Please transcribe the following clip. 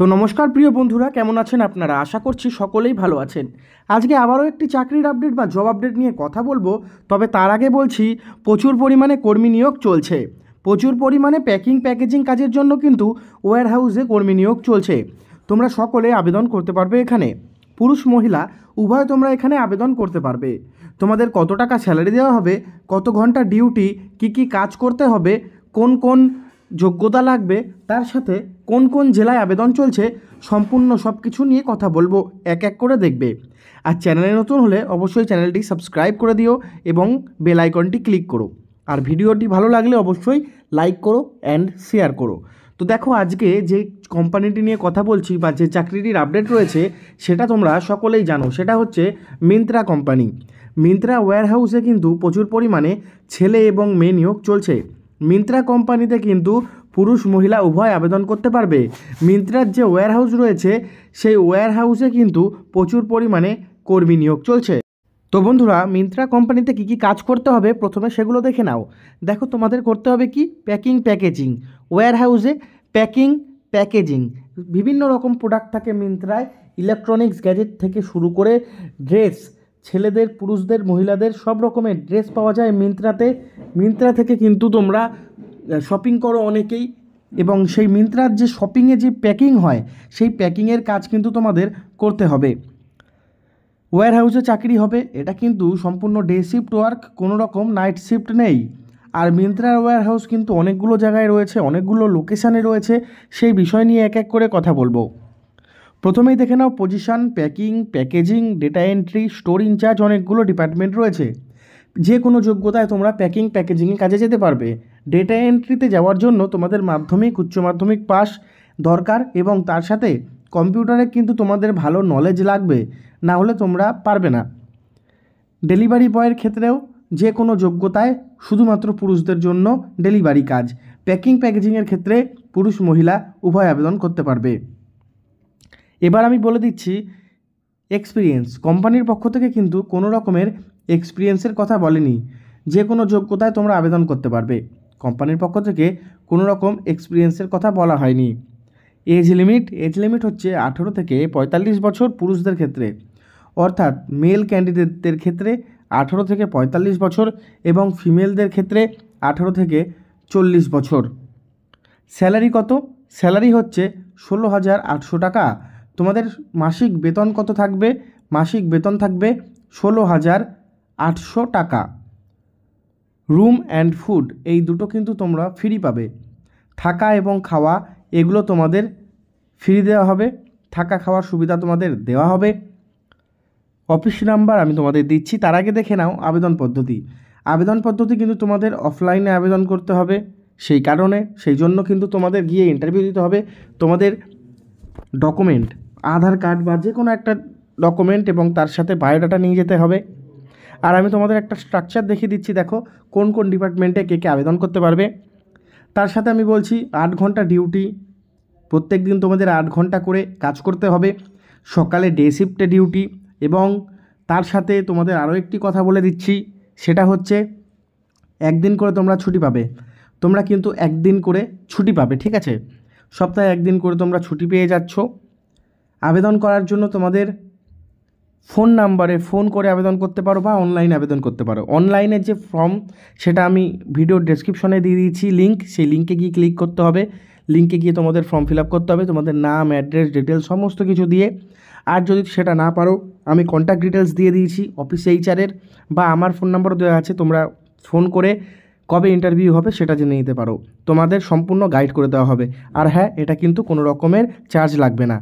তো নমস্কার প্রিয় বন্ধুরা কেমন আছেন আপনারা আশা করছি সকলেই ভালো আছেন আজকে আবারও একটি চাকরির আপডেট বা জব আপডেট নিয়ে কথা বলবো তবে তার আগে বলছি প্রচুর পরিমাণে কর্মী নিয়োগ চলছে প্রচুর পরিমাণে প্যাকিং প্যাকেজিং কাজের জন্য কিন্তু ওয়্যার হাউসে কর্মী নিয়োগ চলছে তোমরা সকলে আবেদন করতে পারবে এখানে পুরুষ মহিলা উভয় তোমরা এখানে আবেদন করতে পারবে তোমাদের কত টাকা স্যালারি দেওয়া হবে কত ঘন্টা ডিউটি কি কি কাজ করতে হবে কোন কোন যোগ্যতা লাগবে তার সাথে কোন কোন জেলায় আবেদন চলছে সম্পূর্ণ সব কিছু নিয়ে কথা বলবো এক এক করে দেখবে আর চ্যানেলে নতুন হলে অবশ্যই চ্যানেলটি সাবস্ক্রাইব করে দিও এবং বেল আইকনটি ক্লিক করো আর ভিডিওটি ভালো লাগলে অবশ্যই লাইক করো অ্যান্ড শেয়ার করো তো দেখো আজকে যে কোম্পানিটি নিয়ে কথা বলছি বা যে চাকরিটির আপডেট রয়েছে সেটা তোমরা সকলেই জানো সেটা হচ্ছে মিন্ত্রা কোম্পানি মিন্ত্রা ওয়্যারহাউসে কিন্তু প্রচুর পরিমাণে ছেলে এবং মেয়ে নিয়োগ চলছে মিন্ত্রা কোম্পানিতে কিন্তু পুরুষ মহিলা উভয় আবেদন করতে পারবে মিন্ত্রার যে ওয়্যারহাউস রয়েছে সেই ওয়্যারহাউসে কিন্তু প্রচুর পরিমাণে কর্মী নিয়োগ চলছে তো বন্ধুরা মিন্ত্রা কোম্পানিতে কি কি কাজ করতে হবে প্রথমে সেগুলো দেখে নাও দেখো তোমাদের করতে হবে কি প্যাকিং প্যাকেজিং ওয়্যারহাউসে প্যাকিং প্যাকেজিং বিভিন্ন রকম প্রোডাক্ট থাকে মিন্ত্রায় ইলেকট্রনিক্স গ্যাজেট থেকে শুরু করে ড্রেস ছেলেদের পুরুষদের মহিলাদের সব রকমের ড্রেস পাওয়া যায় মিন্ত্রাতে মিন্ত্রা থেকে কিন্তু তোমরা শপিং করো অনেকেই এবং সেই মিন্ত্রার যে শপিংয়ে যে প্যাকিং হয় সেই প্যাকিংয়ের কাজ কিন্তু তোমাদের করতে হবে ওয়্যার হাউসে চাকরি হবে এটা কিন্তু সম্পূর্ণ ডে শিফট ওয়ার্ক কোনো রকম নাইট শিফট নেই আর মিন্ত্রার ওয়ার হাউস কিন্তু অনেকগুলো জায়গায় রয়েছে অনেকগুলো লোকেশানে রয়েছে সেই বিষয় নিয়ে এক এক করে কথা বলবো প্রথমেই দেখে নাও position packing packaging data entry store in charge অনেকগুলো ডিপার্টমেন্ট রয়েছে যে কোনো যোগ্যতায় তোমরা প্যাকিং প্যাকেজিংয়ের কাজে যেতে পারবে ডেটা এন্ট্রিতে যাওয়ার জন্য তোমাদের মাধ্যমিক উচ্চ মাধ্যমিক পাস দরকার এবং তার সাথে কম্পিউটারে কিন্তু তোমাদের ভালো নলেজ লাগবে না হলে তোমরা পারবে না ডেলিভারি বয়ের ক্ষেত্রেও যে কোনো যোগ্যতায় শুধুমাত্র পুরুষদের জন্য ডেলিভারি কাজ প্যাকিং প্যাকেজিংয়ের ক্ষেত্রে পুরুষ মহিলা উভয় আবেদন করতে পারবে এবার আমি বলে দিচ্ছি এক্সপিরিয়েন্স কোম্পানির পক্ষ থেকে কিন্তু কোনো রকমের এক্সপিরিয়েন্সের কথা বলেনি যে কোনো যোগ্যতায় তোমরা আবেদন করতে পারবে কোম্পানির পক্ষ থেকে কোনো রকম এক্সপিরিয়েন্সের কথা বলা হয়নি এজ লিমিট এজ লিমিট হচ্ছে আঠেরো থেকে পঁয়তাল্লিশ বছর পুরুষদের ক্ষেত্রে অর্থাৎ মেল ক্যান্ডিডেটদের ক্ষেত্রে আঠেরো থেকে পঁয়তাল্লিশ বছর এবং ফিমেলদের ক্ষেত্রে আঠেরো থেকে চল্লিশ বছর স্যালারি কত স্যালারি হচ্ছে ষোলো হাজার আটশো টাকা তোমাদের মাসিক বেতন কত থাকবে মাসিক বেতন থাকবে ষোলো হাজার আটশো টাকা রুম অ্যান্ড ফুড এই দুটো কিন্তু তোমরা ফ্রি পাবে থাকা এবং খাওয়া এগুলো তোমাদের ফ্রি দেওয়া হবে থাকা খাওয়ার সুবিধা তোমাদের দেওয়া হবে অফিস নাম্বার আমি তোমাদের দিচ্ছি তার আগে দেখে নাও আবেদন পদ্ধতি আবেদন পদ্ধতি কিন্তু তোমাদের অফলাইনে আবেদন করতে হবে সেই কারণে সেই জন্য কিন্তু তোমাদের গিয়ে ইন্টারভিউ দিতে হবে তোমাদের ডকুমেন্ট আধার কার্ড বা যে কোনো একটা ডকুমেন্ট এবং তার সাথে বায়োডাটা নিয়ে যেতে হবে আর আমি তোমাদের একটা স্ট্রাকচার দেখিয়ে দিচ্ছি দেখো কোন কোন ডিপার্টমেন্টে কে কে আবেদন করতে পারবে তার সাথে আমি বলছি আট ঘন্টা ডিউটি প্রত্যেক দিন তোমাদের আট ঘন্টা করে কাজ করতে হবে সকালে ডে শিফটে ডিউটি এবং তার সাথে তোমাদের আরও একটি কথা বলে দিচ্ছি সেটা হচ্ছে একদিন করে তোমরা ছুটি পাবে তোমরা কিন্তু একদিন করে ছুটি পাবে ঠিক আছে সপ্তাহে একদিন করে তোমরা ছুটি পেয়ে যাচ্ছ আবেদন করার জন্য তোমাদের ফোন নাম্বারে ফোন করে আবেদন করতে পারো বা অনলাইনে আবেদন করতে পারো অনলাইনে যে ফর্ম সেটা আমি ভিডিও ডেসক্রিপশনে দিয়ে দিয়েছি লিঙ্ক সেই লিঙ্কে গিয়ে ক্লিক করতে হবে লিঙ্কে গিয়ে তোমাদের ফর্ম ফিল আপ করতে হবে তোমাদের নাম অ্যাড্রেস ডিটেলস সমস্ত কিছু দিয়ে আর যদি সেটা না পারো আমি কন্ট্যাক্ট ডিটেলস দিয়ে দিয়েছি অফিস এইচআরের বা আমার ফোন নাম্বারও দেওয়া আছে তোমরা ফোন করে কবে ইন্টারভিউ হবে সেটা জেনে নিতে পারো তোমাদের সম্পূর্ণ গাইড করে দেওয়া হবে আর হ্যাঁ এটা কিন্তু কোনো রকমের চার্জ লাগবে না